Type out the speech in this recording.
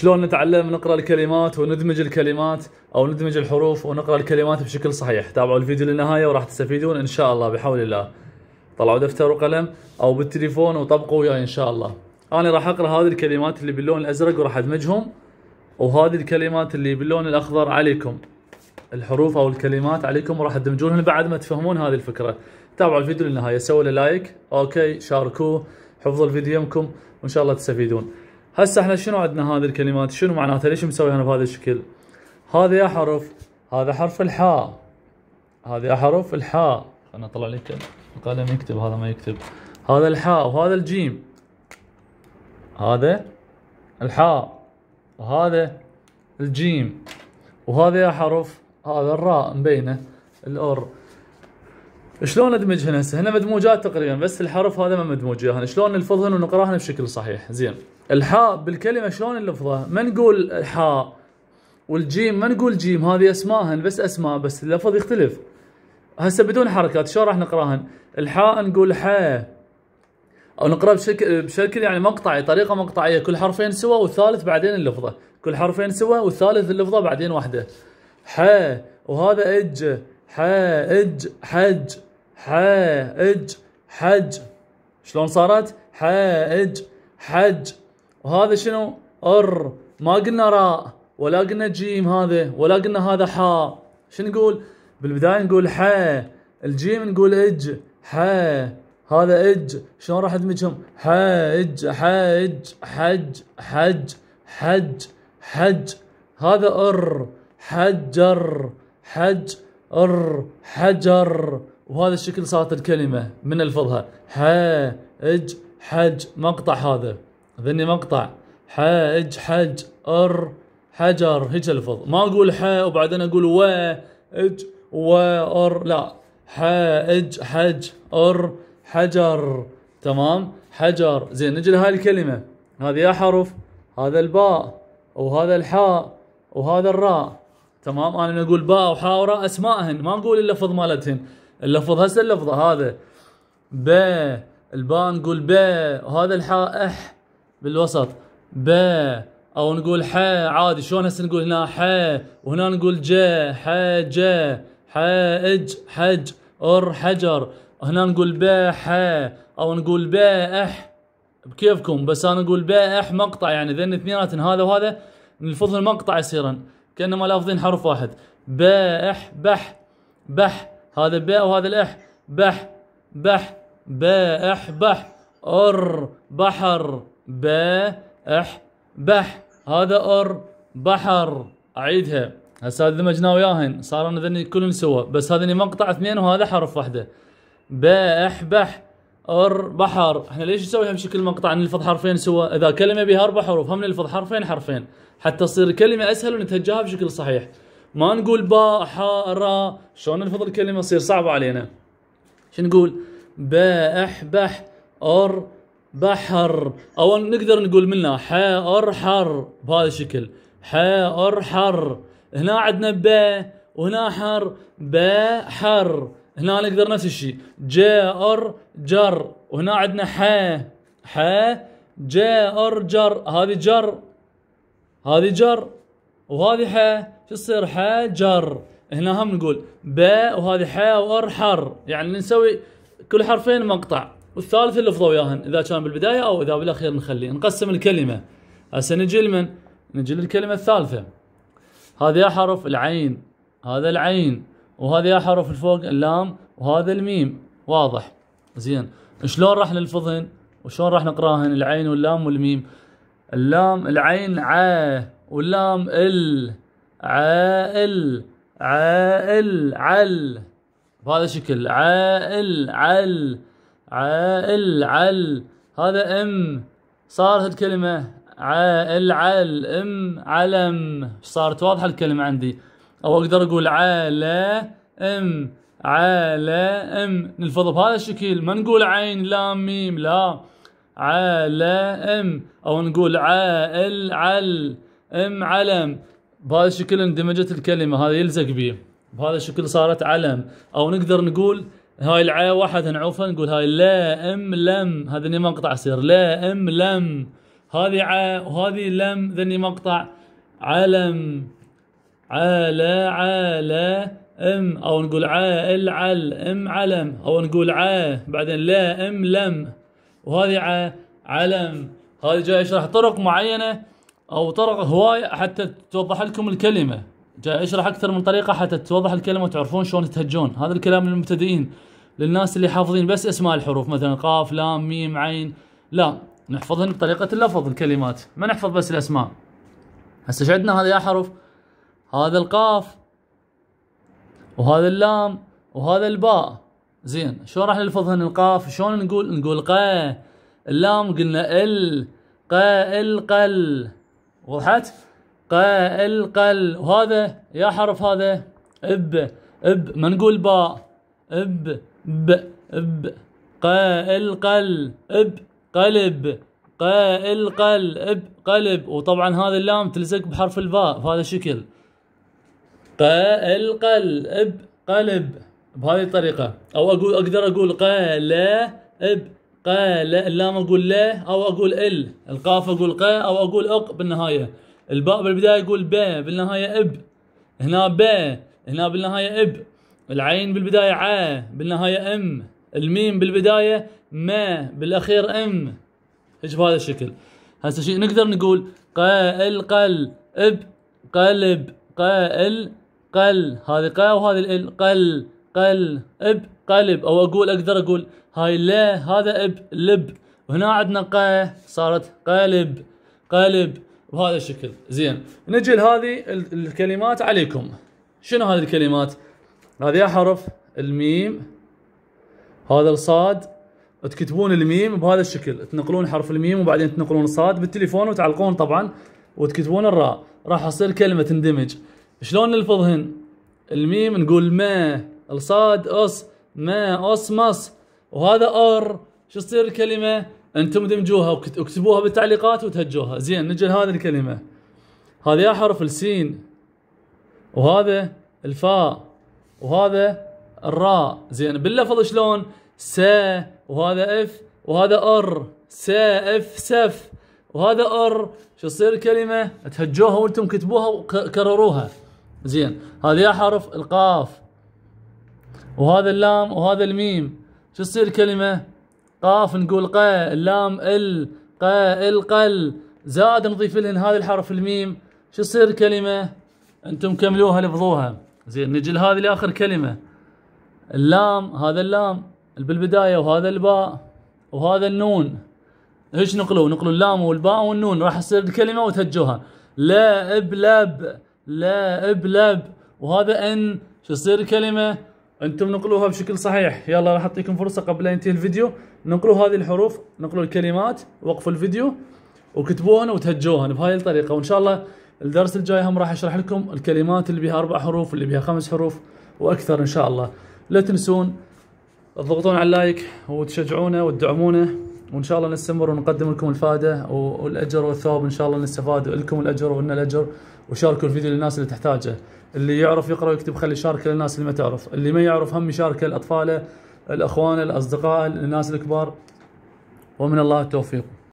شلون نتعلم نقرا الكلمات وندمج الكلمات او ندمج الحروف ونقرا الكلمات بشكل صحيح تابعوا الفيديو للنهايه وراح تستفيدون ان شاء الله بحول الله طلعوا دفتر وقلم او بالتليفون وطبقوا وياي ان شاء الله انا راح اقرا هذه الكلمات اللي باللون الازرق وراح ادمجهم وهذه الكلمات اللي باللون الاخضر عليكم الحروف او الكلمات عليكم وراح تدمجونهم بعد ما تفهمون هذه الفكره تابعوا الفيديو للنهايه سووا له لايك اوكي شاركوه حفظوا الفيديو يمكم وان شاء الله تستفيدون هسه احنا شنو عندنا هذه الكلمات شنو معناتها ليش مسويها انا بهذا الشكل هذا يا حرف هذا حرف الحاء هذه حرف الحاء انا طلع لي القلم يكتب هذا ما يكتب هذا الحاء وهذا الجيم هذا الحاء وهذا الجيم وهذا يا حرف هذا الراء مبينه الأر شلون ادمج هنا هسه هنا مدموجات تقريبا بس الحرف هذا ما مدموج وياهن شلون نلفظهن ونقراهن بشكل صحيح زين الحاء بالكلمه شلون نلفظها ما نقول حاء والجيم ما نقول جيم هذه اسماءهن بس اسماء بس اللفظ يختلف هسه بدون حركات شلون راح نقراهن الحاء نقول حاء او نقرا بشكل بشكل يعني مقطعي طريقه مقطعيه كل حرفين سوا والثالث بعدين اللفظه كل حرفين سوا والثالث اللفظه بعدين واحده حاء وهذا اج حاج اج حج حاج حج شلون صارت حاج حج وهذا شنو ار ما قلنا راء ولا قلنا جيم هذا ولا قلنا هذا حاء شنو نقول بالبدايه نقول حا الجيم نقول اج حا هذا اج شلون راح ادمجهم حاج حاج حج حج حج حج هذا ار حجر حج ار حجر وهذا الشكل صارت الكلمة من ح حاج حج مقطع هذا ذني مقطع حاج حج ار حجر هيك الفظ ما اقول ح وبعدين اقول و اج و ار لا حاج حج ار حجر تمام حجر زين نجي لهاي الكلمة هذه يا حرف هذا الباء وهذا الحاء وهذا الراء تمام انا نقول باء وحاء وراء اسمائهن ما نقول اللفظ مالتهن اللفظ هسه اللفظ هذا ب الباء نقول ب وهذا الحاء اح بالوسط ب او نقول ح عادي شلون هسه نقول هنا ح وهنا نقول ج ح حائج حج ار حجر هنا نقول ب ح او نقول ب اح بكيفكم بس انا اقول ب اح مقطع يعني ذن اثنيناتن هذا وهذا نلفظ المقطع يصيرن كانما لافظين حرف واحد ب اح بح بح هذا باء وهذا الأح بح بح باح بح أر بحر باح بح هذا أر بحر أعيدها هسه دمجنا وياهن صار انا ذني كل سوا بس هذني مقطع اثنين وهذا حرف واحده باح بح ار بحر احنا ليش نسويها بشكل مقطع نلفظ حرفين سوا اذا كلمه بها اربع حروف هم نلفظ حرفين حرفين حتى تصير كلمه اسهل ونتهجاها بشكل صحيح ما نقول باء حاء راء شلون نلفظ الكلمه تصير صعبه علينا شو نقول باح بح أر بحر او نقدر نقول منا حاء حر بهذا الشكل حاء حر هنا عندنا با وهنا حر با حر هنا نقدر نفس الشيء ار جر وهنا عندنا حا حا ار جر هذه جر هذه جر وهذه حا شو يصير حجر هنا هم نقول ب وهذه ح وار حر يعني نسوي كل حرفين مقطع والثالث اللي فضوا وياهن اذا كان بالبدايه او اذا بالاخير نخليه نقسم الكلمه هسه نجي لمن؟ نجي للكلمه الثالثه هذه حرف العين هذا العين وهذه حرف الفوق اللام وهذا الميم واضح زين شلون راح نلفظهن وشلون راح نقراهن العين واللام والميم اللام العين ع واللام ال عائل عائل عل بهذا الشكل عائل عل عائل عل هذا ام صارت الكلمة عائل عل ام علم صارت واضحة الكلمة عندي او اقدر اقول عالة ام عالة ام نلفظها بهذا الشكل ما نقول عين لام ميم لا عالة ام او نقول عائل عل ام علم بهذا الشكل اندمجت الكلمه هذا يلزق به بهذا الشكل صارت علم او نقدر نقول هاي العاء واحد نعوفها نقول هاي لا ام لم هذا اللي مقطع سير لا ام لم هذه عاء وهذه لم ذني مقطع علم علا علا ام او نقول عائل عل ام علم او نقول عا بعدين لا ام لم وهذه عا علم هذه جاي اشرح طرق معينه او طرق هوايه حتى توضح لكم الكلمه جاي اشرح اكثر من طريقه حتى توضح الكلمه وتعرفون شلون تهجون هذا الكلام للمبتدئين للناس اللي حافظين بس اسماء الحروف مثلا قاف لام ميم عين لا نحفظهن بطريقه اللفظ الكلمات ما نحفظ بس الاسماء هسه ايش عندنا هذا يا حرف هذا القاف وهذا اللام وهذا الباء زين شلون راح نلفظهن القاف شلون نقول نقول قا اللام قلنا ال قا القل وضحت قل قل وهذا يا حرف هذا اب اب ما نقول باء اب ب اب قل قل اب قلب قل قل اب قلب وطبعا هذا اللام تلزق بحرف الباء بهذا الشكل قل قل اب قلب بهذه الطريقه او اقول اقدر اقول اب قال اللام اقول لا او اقول ال القاف اقول قا او اقول اق بالنهايه الباء بالبدايه اقول ب بالنهايه اب هنا ب هنا بالنهايه اب العين بالبدايه عا بالنهايه ام الميم بالبدايه ما بالاخير ام ايش بهذا الشكل هسه شيء نقدر نقول ال قل اب قلب ال قل هذه قا وهذه ال قل قل اب قلب او اقول اقدر اقول هاي لا هذا اب لب وهنا عندنا ق صارت قلب قلب بهذا الشكل زين نجي لهذه الكلمات عليكم شنو هذه الكلمات هذه حرف الميم هذا الصاد تكتبون الميم بهذا الشكل تنقلون حرف الميم وبعدين تنقلون الصاد بالتليفون وتعلقون طبعا وتكتبون الراء راح تصير كلمه تندمج شلون نلفظهن الميم نقول ما الصاد أص ما أص مص وهذا ار شو تصير الكلمه انتم دمجوها واكتبوها بالتعليقات وتهجوها زين نجي لهذه الكلمه هذا يا حرف السين وهذا الفاء وهذا الراء زين باللفظ شلون س وهذا اف وهذا ار س اف سف وهذا ار شو تصير الكلمه تهجوها وانتم كتبوها وكرروها زين هذا يا حرف القاف وهذا اللام وهذا الميم شو تصير كلمة قاف نقول قا لام ال قا القل زاد نضيف لهن هذا الحرف الميم شو تصير كلمة انتم كملوها لفظوها زين نجي لهذه لاخر كلمة اللام هذا اللام بالبداية وهذا الباء وهذا النون ايش نقلوا نقلوا اللام والباء والنون راح تصير الكلمة وتهجوها لا ابلب لا ابلب وهذا ان شو تصير كلمة انتم نقلوها بشكل صحيح يلا راح اعطيكم فرصه قبل لا ينتهي الفيديو نقلوا هذه الحروف نقلوا الكلمات وقفوا الفيديو وكتبوهن وتهجوهن بهاي الطريقه وان شاء الله الدرس الجاي هم راح اشرح لكم الكلمات اللي بها اربع حروف اللي بها خمس حروف واكثر ان شاء الله لا تنسون تضغطون على اللايك وتشجعونا وتدعمونا وان شاء الله نستمر ونقدم لكم الفائده والاجر والثواب ان شاء الله نستفاد لكم الاجر ولنا الاجر وشاركوا الفيديو للناس اللي تحتاجه اللي يعرف يقرا ويكتب خلي يشاركه للناس اللي ما تعرف اللي ما يعرف هم يشاركه لاطفاله الاخوان الاصدقاء الناس الكبار ومن الله التوفيق